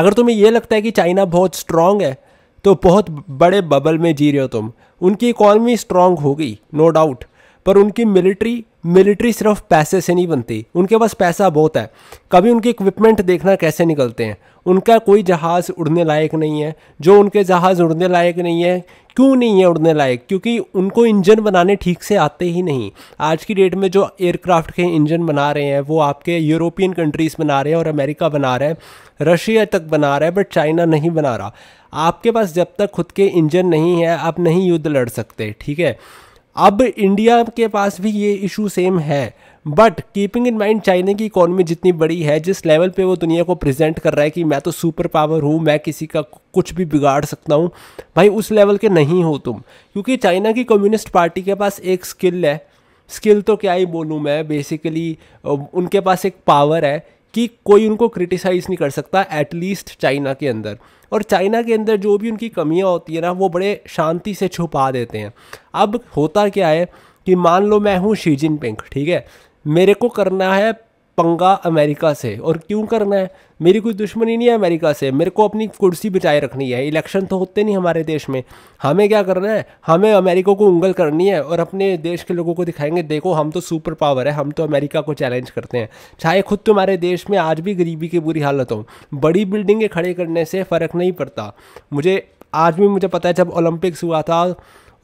अगर तुम्हें यह लगता है कि चाइना बहुत स्ट्रांग है तो बहुत बड़े बबल में जी रहे हो तुम उनकी इकॉनमी स्ट्रांग होगी नो डाउट पर उनकी मिलिट्री मिलिट्री सिर्फ पैसे से नहीं बनती उनके पास पैसा बहुत है कभी उनके इक्विपमेंट देखना कैसे निकलते हैं उनका कोई जहाज़ उड़ने लायक नहीं है जो उनके जहाज़ उड़ने लायक नहीं है क्यों नहीं है उड़ने लायक क्योंकि उनको इंजन बनाने ठीक से आते ही नहीं आज की डेट में जो एयरक्राफ्ट के इंजन बना रहे हैं वो आपके यूरोपियन कंट्रीज़ बना रहे हैं और अमेरिका बना रहे हैं रशिया तक बना रहा है बट चाइना नहीं बना रहा आपके पास जब तक खुद के इंजन नहीं है आप नहीं युद्ध लड़ सकते ठीक है अब इंडिया के पास भी ये इशू सेम है but keeping in mind China की इकोनॉमी जितनी बड़ी है जिस लेवल पे वो दुनिया को प्रेजेंट कर रहा है कि मैं तो सुपर पावर हूँ मैं किसी का कुछ भी बिगाड़ सकता हूँ भाई उस लेवल के नहीं हो तुम क्योंकि चाइना की कम्युनिस्ट पार्टी के पास एक स्किल है स्किल तो क्या ही बोलूँ मैं बेसिकली उनके पास एक पावर है कि कोई उनको क्रिटिसाइज़ नहीं कर सकता एटलीस्ट चाइना के अंदर और चाइना के अंदर जो भी उनकी कमियाँ होती है ना वो बड़े शांति से छुपा देते हैं अब होता क्या है कि मान लो मैं हूँ शी जिनपिंग ठीक है मेरे को करना है पंगा अमेरिका से और क्यों करना है मेरी कोई दुश्मनी नहीं है अमेरिका से मेरे को अपनी कुर्सी बचाए रखनी है इलेक्शन तो होते नहीं हमारे देश में हमें क्या करना है हमें अमेरिका को उंगल करनी है और अपने देश के लोगों को दिखाएंगे देखो हम तो सुपर पावर है हम तो अमेरिका को चैलेंज करते हैं चाहे खुद तुम्हारे देश में आज भी गरीबी की बुरी हालत हो बड़ी बिल्डिंगें खड़े करने से फ़र्क नहीं पड़ता मुझे आज भी मुझे पता है जब ओलंपिक्स हुआ था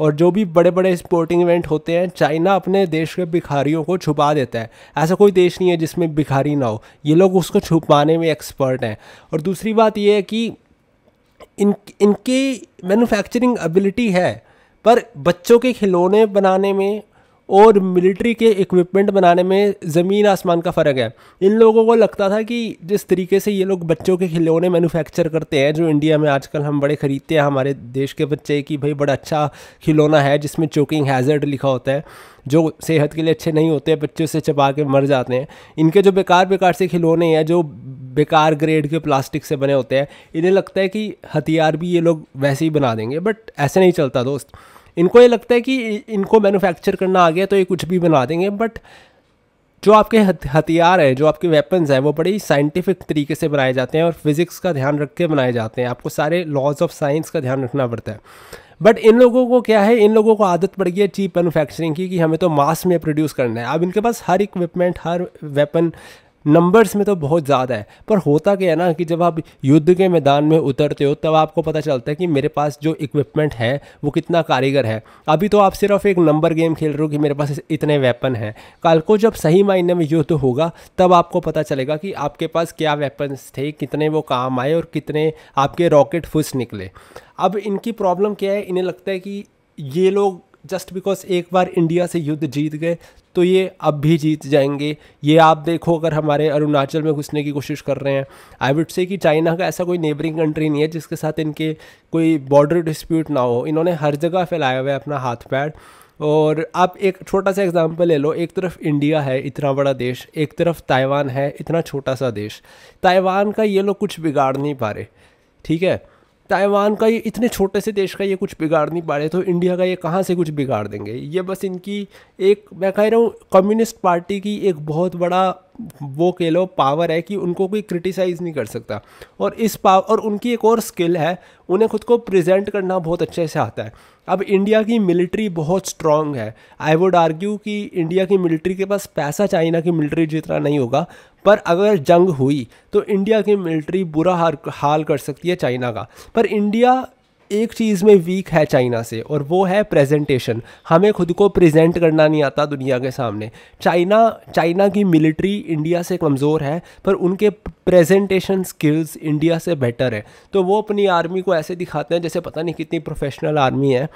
और जो भी बड़े बड़े स्पोर्टिंग इवेंट होते हैं चाइना अपने देश के भिखारियों को छुपा देता है ऐसा कोई देश नहीं है जिसमें भिखारी ना हो ये लोग उसको छुपाने में एक्सपर्ट हैं और दूसरी बात ये है कि इन इनकी मैनुफैक्चरिंग एबिलिटी है पर बच्चों के खिलौने बनाने में और मिलिट्री के इक्विपमेंट बनाने में ज़मीन आसमान का फ़र्क है इन लोगों को लगता था कि जिस तरीके से ये लोग बच्चों के खिलौने मैन्युफैक्चर करते हैं जो इंडिया में आजकल हम बड़े ख़रीदते हैं हमारे देश के बच्चे कि भाई बड़ा अच्छा खिलौना है जिसमें चोकिंग हैज़र्ड लिखा होता है जो सेहत के लिए अच्छे नहीं होते बच्चे से चबा के मर जाते हैं इनके जो बेकार बेकार से खिलौने हैं जो बेकार ग्रेड के प्लास्टिक से बने होते हैं इन्हें लगता है कि हथियार भी ये लोग वैसे ही बना देंगे बट ऐसे नहीं चलता दोस्त इनको ये लगता है कि इनको मैन्युफैक्चर करना आ गया तो ये कुछ भी बना देंगे बट जो आपके हथियार हैं जो आपके वेपन्स हैं वो बड़ी साइंटिफिक तरीके से बनाए जाते हैं और फिज़िक्स का ध्यान रख के बनाए जाते हैं आपको सारे लॉज ऑफ साइंस का ध्यान रखना पड़ता है बट इन लोगों को क्या है इन लोगों को आदत पड़ गई है चीप मैनुफैक्चरिंग की कि हमें तो मास में प्रोड्यूस करना है अब इनके पास हर इक्विपमेंट हर वेपन नंबर्स में तो बहुत ज़्यादा है पर होता क्या है ना कि जब आप युद्ध के मैदान में उतरते हो तब आपको पता चलता है कि मेरे पास जो इक्विपमेंट है वो कितना कारीगर है अभी तो आप सिर्फ एक नंबर गेम खेल रहे हो कि मेरे पास इतने वेपन हैं कल को जब सही मायने में युद्ध होगा तब आपको पता चलेगा कि आपके पास क्या वेपन्स थे कितने वो काम आए और कितने आपके रॉकेट फुस निकले अब इनकी प्रॉब्लम क्या है इन्हें लगता है कि ये लोग जस्ट बिकॉज एक बार इंडिया से युद्ध जीत गए तो ये अब भी जीत जाएंगे ये आप देखो अगर हमारे अरुणाचल में घुसने की कोशिश कर रहे हैं आई वुड से कि चाइना का ऐसा कोई नेबरिंग कंट्री नहीं है जिसके साथ इनके कोई बॉर्डर डिस्प्यूट ना हो इन्होंने हर जगह फैलाया हुआ है अपना हाथ पैर और आप एक छोटा सा एग्जांपल ले लो एक तरफ इंडिया है इतना बड़ा देश एक तरफ ताइवान है इतना छोटा सा देश ताइवान का ये लोग कुछ बिगाड़ नहीं पा रहे ठीक है ताइवान का ये इतने छोटे से देश का ये कुछ बिगाड़ नहीं पा रहे तो इंडिया का ये कहाँ से कुछ बिगाड़ देंगे ये बस इनकी एक मैं कह रहा हूँ कम्युनिस्ट पार्टी की एक बहुत बड़ा वो कह लो पावर है कि उनको कोई क्रिटिसाइज़ नहीं कर सकता और इस पावर और उनकी एक और स्किल है उन्हें खुद को प्रेजेंट करना बहुत अच्छे से आता है अब इंडिया की मिलिट्री बहुत स्ट्रांग है आई वुड आर्ग्यू कि इंडिया की मिलिट्री के पास पैसा चाइना की मिलिट्री जितना नहीं होगा पर अगर जंग हुई तो इंडिया की मिलिट्री बुरा हाल कर सकती है चाइना का पर इंडिया एक चीज़ में वीक है चाइना से और वो है प्रेजेंटेशन हमें खुद को प्रेजेंट करना नहीं आता दुनिया के सामने चाइना चाइना की मिलिट्री इंडिया से कमज़ोर है पर उनके प्रेजेंटेशन स्किल्स इंडिया से बेटर है तो वो अपनी आर्मी को ऐसे दिखाते हैं जैसे पता नहीं कितनी प्रोफेशनल आर्मी है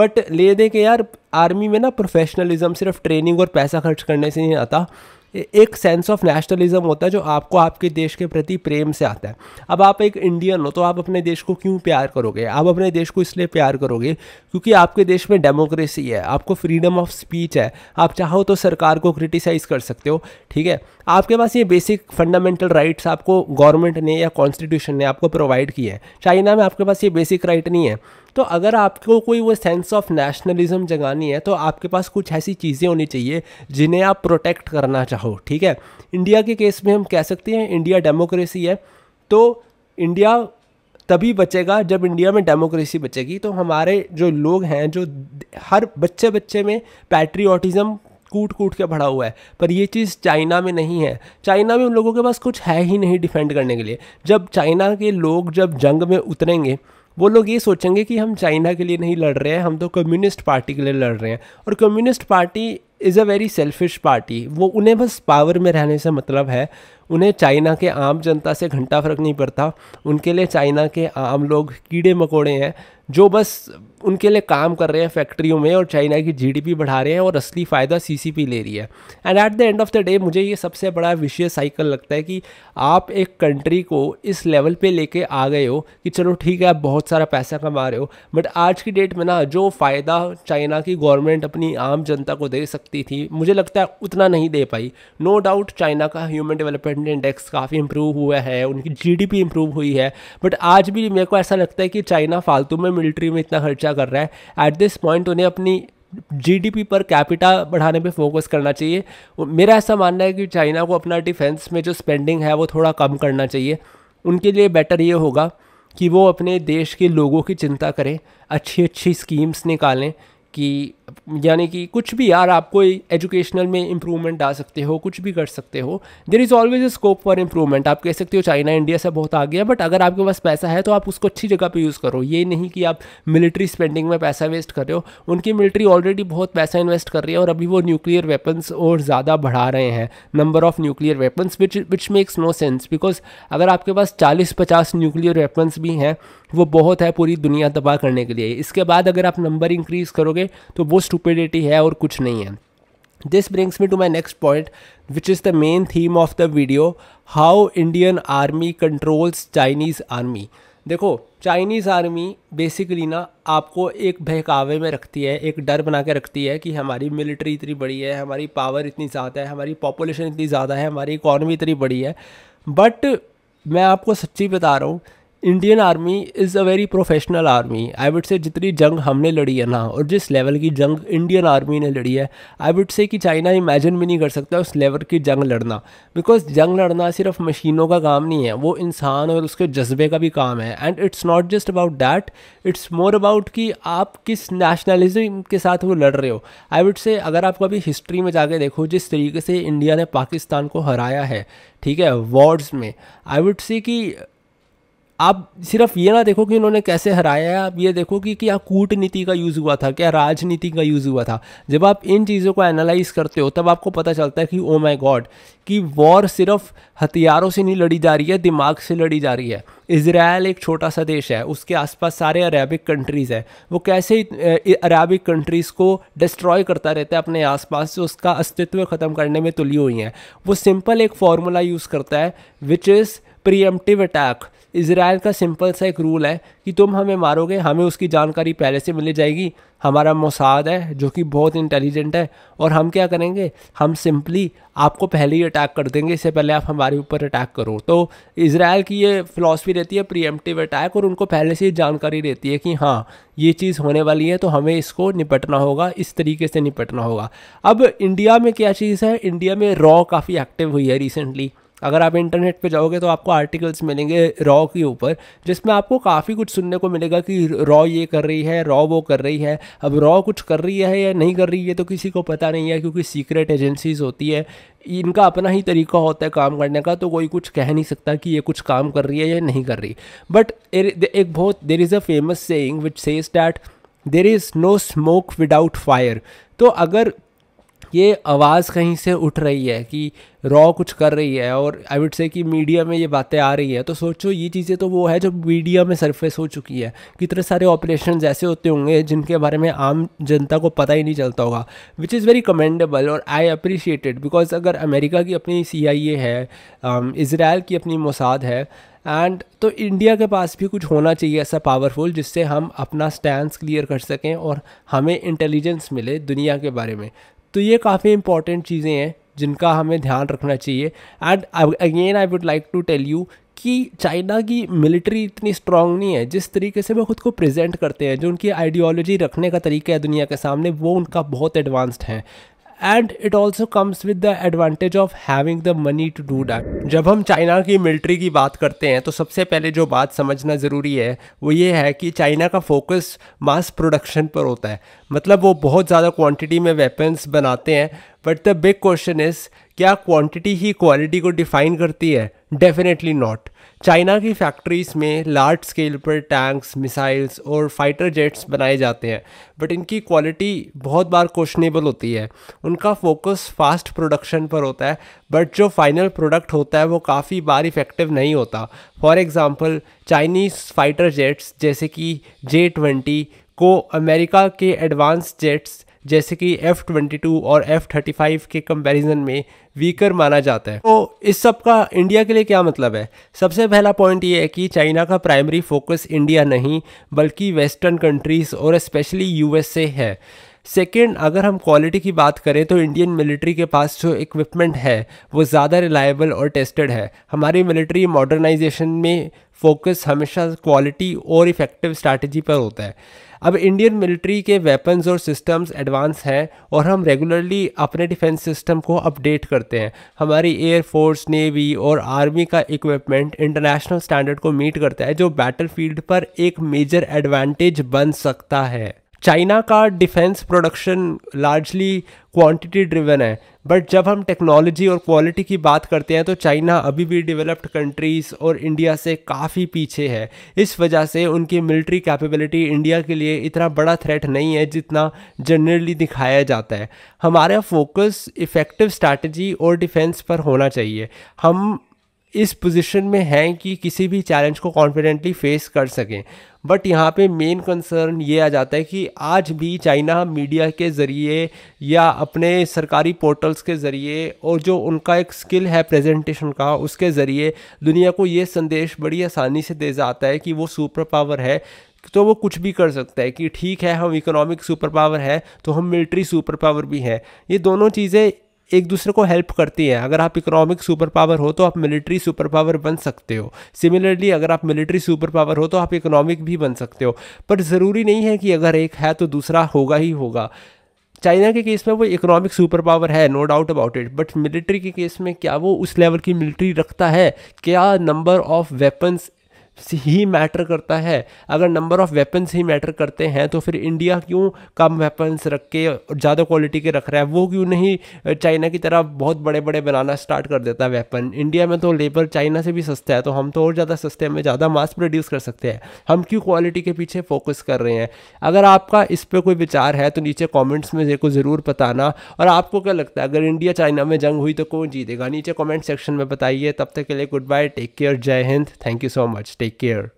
बट ले दे के यार आर्मी में ना प्रोफेशनलिज्म सिर्फ ट्रेनिंग और पैसा खर्च करने से नहीं आता एक सेंस ऑफ नेशनलिज्म होता है जो आपको आपके देश के प्रति प्रेम से आता है अब आप एक इंडियन हो तो आप अपने देश को क्यों प्यार करोगे आप अपने देश को इसलिए प्यार करोगे क्योंकि आपके देश में डेमोक्रेसी है आपको फ्रीडम ऑफ स्पीच है आप चाहो तो सरकार को क्रिटिसाइज़ कर सकते हो ठीक है आपके पास ये बेसिक फंडामेंटल राइट्स आपको गवर्नमेंट ने या कॉन्स्टिट्यूशन ने आपको प्रोवाइड किए हैं चाइना में आपके पास ये बेसिक राइट नहीं है तो अगर आपको कोई वो सेंस ऑफ नेशनलिज्म जगानी है तो आपके पास कुछ ऐसी चीज़ें होनी चाहिए जिन्हें आप प्रोटेक्ट करना चाहो ठीक है इंडिया के केस में हम कह सकते हैं इंडिया डेमोक्रेसी है तो इंडिया तभी बचेगा जब इंडिया में डेमोक्रेसी बचेगी तो हमारे जो लोग हैं जो हर बच्चे बच्चे में पैट्रियाटिज़म कूट कूट के भरा हुआ है पर ये चीज़ चाइना में नहीं है चाइना में उन लोगों के पास कुछ है ही नहीं डिफेंड करने के लिए जब चाइना के लोग जब जंग में उतरेंगे वो लोग ये सोचेंगे कि हम चाइना के लिए नहीं लड़ रहे हैं हम तो कम्युनिस्ट पार्टी के लिए लड़ रहे हैं और communist party is a very selfish party वो उन्हें बस पावर में रहने से मतलब है उन्हें चाइना के आम जनता से घंटा फर्क नहीं पड़ता उनके लिए चाइना के आम लोग कीड़े मकोड़े हैं जो बस उनके लिए काम कर रहे हैं फैक्ट्रियों में और चाइना की जीडीपी बढ़ा रहे हैं और असली फ़ायदा सीसीपी ले रही है and at the end of the day मुझे ये सबसे बड़ा विषय साइकिल लगता है कि आप एक कंट्री को इस लेवल पे लेके आ गए हो कि चलो ठीक है आप बहुत सारा पैसा कमा रहे हो बट आज की डेट में ना जो फ़ायदा चाइना की गवर्नमेंट अपनी आम जनता को दे सकती थी मुझे लगता है उतना नहीं दे पाई नो डाउट चाइना का ह्यूमन डेवलपमेंट इंडेक्स काफ़ी इम्प्रूव हुआ है उनकी जी डी हुई है बट आज भी मेरे को ऐसा लगता है कि चाइना फालतू में मिलिट्री में इतना खर्चा कर रहा है एट दिस पॉइंट उन्हें अपनी जीडीपी पर कैपिटा बढ़ाने पे फोकस करना चाहिए मेरा ऐसा मानना है कि चाइना को अपना डिफेंस में जो स्पेंडिंग है वो थोड़ा कम करना चाहिए उनके लिए बेटर ये होगा कि वो अपने देश के लोगों की चिंता करें अच्छी अच्छी स्कीम्स निकालें कि यानी कि कुछ भी यार आप कोई एजुकेशनल में इम्प्रूवमेंट आ सकते हो कुछ भी कर सकते हो there is always a scope for improvement आप कह सकते हो चाइना इंडिया से बहुत आगे है बट अगर आपके पास पैसा है तो आप उसको अच्छी जगह पर यूज़ करो ये नहीं कि आप मिलिट्री स्पेंडिंग में पैसा वेस्ट कर रहे हो उनकी मिलिट्री ऑलरेडी बहुत पैसा इन्वेस्ट कर रही है और अभी वो न्यूक्लियर वेपन्स और ज़्यादा बढ़ा रहे हैं number of nuclear weapons which which makes no sense because अगर आपके पास चालीस पचास न्यूक्लियर वेपन्स भी हैं वो बहुत है पूरी दुनिया तबाह करने के लिए इसके बाद अगर आप नंबर इंक्रीज़ करोगे तो वो स्टूपिडिटी है और कुछ नहीं है this brings me to my next point which is the main theme of the video how Indian army controls Chinese army देखो चाइनीज़ आर्मी बेसिकली ना आपको एक बहकावे में रखती है एक डर बना के रखती है कि हमारी मिलिट्री इतनी बड़ी है हमारी पावर इतनी ज़्यादा है हमारी पॉपुलेशन इतनी ज़्यादा है हमारी इकॉनमी इतनी बड़ी है बट मैं आपको सच्ची बता रहा हूँ Indian army is a very professional army I would say जितनी जंग हमने लड़ी है ना और जिस लेवल की जंग इंडियन आर्मी ने लड़ी है आई वुड से कि चाइना इमेजिन भी नहीं कर सकता उस लेवल की जंग लड़ना बिकॉज जंग लड़ना सिर्फ मशीनों का काम नहीं है वो इंसान और उसके जज्बे का भी काम है and it's not just about that it's more about कि आप किस नेशनलिज्म के साथ वो लड़ रहे हो आई वुड से अगर आप कभी हिस्ट्री में जाके देखो जिस तरीके से इंडिया ने पाकिस्तान को हराया है ठीक है वॉर्ड्स में आई वुड से कि आप सिर्फ ये ना देखो कि उन्होंने कैसे हराया है आप ये देखो कि क्या कूटनीति का यूज़ हुआ था क्या राजनीति का यूज़ हुआ था जब आप इन चीज़ों को एनालाइज करते हो तब आपको पता चलता है कि ओ माई गॉड कि वॉर सिर्फ हथियारों से नहीं लड़ी जा रही है दिमाग से लड़ी जा रही है इसराइल एक छोटा सा देश है उसके आसपास सारे अरेबिक कंट्रीज़ हैं वो कैसे अरेबिक कंट्रीज़ को डिस्ट्रॉय करता रहता है अपने आसपास से उसका अस्तित्व ख़त्म करने में तुली हुई हैं वो सिंपल एक फार्मूला यूज़ करता है which is preemptive attack Israel का सिंपल सा एक रूल है कि तुम हमें मारोगे हमें उसकी जानकारी पहले से मिल जाएगी हमारा मोसाद है जो कि बहुत इंटेलिजेंट है और हम क्या करेंगे हम सिंपली आपको पहले ही अटैक कर देंगे इससे पहले आप हमारे ऊपर अटैक करो तो इसराइल की ये फ़िलासफ़ी रहती है प्रियमटिव अटैक और उनको पहले से ही जानकारी रहती है कि हाँ ये चीज़ होने वाली है तो हमें इसको निपटना होगा इस तरीके से निपटना होगा अब इंडिया में क्या चीज़ है इंडिया में रॉ काफ़ी एक्टिव हुई है रिसेंटली अगर आप इंटरनेट पे जाओगे तो आपको आर्टिकल्स मिलेंगे रॉ के ऊपर जिसमें आपको काफ़ी कुछ सुनने को मिलेगा कि रॉ ये कर रही है रॉ वो कर रही है अब रॉ कुछ कर रही है या नहीं कर रही है तो किसी को पता नहीं है क्योंकि सीक्रेट एजेंसीज होती है इनका अपना ही तरीका होता है काम करने का तो कोई कुछ कह नहीं सकता कि ये कुछ काम कर रही है या नहीं कर रही बट एक बहुत there is a famous saying which says that there is no smoke without fire तो अगर ये आवाज़ कहीं से उठ रही है कि रॉ कुछ कर रही है और आई वुड से कि मीडिया में ये बातें आ रही है तो सोचो ये चीज़ें तो वो है जो मीडिया में सरफेस हो चुकी है कितने सारे ऑपरेशन ऐसे होते होंगे जिनके बारे में आम जनता को पता ही नहीं चलता होगा विच इज़ वेरी कमेंडेबल और आई अप्रिशिएटेड बिकॉज अगर अमेरिका की अपनी सी है इसराइल um, की अपनी मोसाद है एंड तो इंडिया के पास भी कुछ होना चाहिए ऐसा पावरफुल जिससे हम अपना स्टैंड क्लियर कर सकें और हमें इंटेलिजेंस मिले दुनिया के बारे में तो ये काफ़ी इंपॉर्टेंट चीज़ें हैं जिनका हमें ध्यान रखना चाहिए and again I would like to tell you कि चाइना की मिलिट्री इतनी स्ट्रांग नहीं है जिस तरीके से वो खुद को प्रेजेंट करते हैं जो उनकी आइडियोलॉजी रखने का तरीका है दुनिया के सामने वो उनका बहुत एडवांस्ड है and it also comes with the advantage of having the money to do that जब हम चाइना की मिलिट्री की बात करते हैं तो सबसे पहले जो बात समझना ज़रूरी है वो ये है कि चाइना का फोकस मास प्रोडक्शन पर होता है मतलब वो बहुत ज़्यादा क्वांटिटी में वेपन्स बनाते हैं but the big question is क्या क्वांटिटी ही क्वालिटी को डिफाइन करती है डेफिनेटली नॉट चाइना की फैक्ट्रीज़ में लार्ज स्केल पर टैंक्स मिसाइल्स और फाइटर जेट्स बनाए जाते हैं बट इनकी क्वालिटी बहुत बार क्वेश्चनेबल होती है उनका फोकस फास्ट प्रोडक्शन पर होता है बट जो फाइनल प्रोडक्ट होता है वो काफ़ी बार इफ़ेक्टिव नहीं होता for example Chinese fighter jets जैसे कि जे ट्वेंटी को अमेरिका के एडवांस जेट्स जैसे कि एफ़ ट्वेंटी टू और एफ़ थर्टी फाइव के कंपैरिजन में वीकर माना जाता है तो इस सब का इंडिया के लिए क्या मतलब है सबसे पहला पॉइंट ये है कि चाइना का प्राइमरी फोकस इंडिया नहीं बल्कि वेस्टर्न कंट्रीज़ और स्पेशली यूएसए है सेकेंड अगर हम क्वालिटी की बात करें तो इंडियन मिलिट्री के पास जो इक्विपमेंट है वो ज़्यादा रिलायबल और टेस्टेड है हमारी मिलिट्री मॉडर्नाइजेशन में फोकस हमेशा क्वालिटी और इफ़ेक्टिव स्ट्रैटेजी पर होता है अब इंडियन मिलिट्री के वेपन्स और सिस्टम्स एडवांस हैं और हम रेगुलरली अपने डिफेंस सिस्टम को अपडेट करते हैं हमारी एयर फोर्स नेवी और आर्मी का इक्विपमेंट इंटरनेशनल स्टैंडर्ड को मीट करता है जो बैटलफील्ड पर एक मेजर एडवांटेज बन सकता है चाइना का defence production largely quantity driven है बट जब हम टेक्नोलॉजी और क्वालिटी की बात करते हैं तो चाइना अभी भी डेवलप्ड कंट्रीज़ और इंडिया से काफ़ी पीछे है इस वजह से उनकी मिलिट्री कैपेबिलिटी इंडिया के लिए इतना बड़ा थ्रेट नहीं है जितना जनरली दिखाया जाता है हमारा फोकस इफ़ेक्टिव स्ट्रैटेजी और डिफेंस पर होना चाहिए हम इस पोजीशन में हैं कि किसी भी चैलेंज को कॉन्फिडेंटली फेस कर सकें बट यहाँ पे मेन कंसर्न ये आ जाता है कि आज भी चाइना मीडिया के ज़रिए या अपने सरकारी पोर्टल्स के ज़रिए और जो उनका एक स्किल है प्रेजेंटेशन का उसके ज़रिए दुनिया को ये संदेश बड़ी आसानी से दे जाता है कि वो सुपर पावर है तो वो कुछ भी कर सकता है कि ठीक है हम इकोनॉमिक सुपर पावर है तो हम मिलिट्री सुपर पावर भी हैं ये दोनों चीज़ें एक दूसरे को हेल्प करती हैं अगर आप इकोनॉमिक सुपर पावर हो तो आप मिलिट्री सुपर पावर बन सकते हो सिमिलरली अगर आप मिलिट्री सुपर पावर हो तो आप इकोनॉमिक भी बन सकते हो पर ज़रूरी नहीं है कि अगर एक है तो दूसरा होगा ही होगा चाइना के केस में वो इकोनॉमिक सुपर पावर है no doubt about it but military के केस में क्या वो उस लेवल की मिलिट्री रखता है क्या नंबर ऑफ वेपन्स ही मैटर करता है अगर नंबर ऑफ़ वेपन्स ही मैटर करते हैं तो फिर इंडिया क्यों कम वेपन्स रख के ज़्यादा क्वालिटी के रख रहा है वो क्यों नहीं चाइना की तरह बहुत बड़े बड़े बनाना स्टार्ट कर देता है वेपन इंडिया में तो लेबर चाइना से भी सस्ता है तो हम तो और ज़्यादा सस्ते में ज़्यादा मास प्रोड्यूस कर सकते हैं हम क्यों क्वालिटी के पीछे फोकस कर रहे हैं अगर आपका इस पर कोई विचार है तो नीचे कॉमेंट्स में देखो ज़रूर बताना और आपको क्या लगता है अगर इंडिया चाइना में जंग हुई तो कौन जीतेगा नीचे कॉमेंट सेक्शन में बताइए तब तक के लिए good bye take care Jai Hind thank you so much take Take care.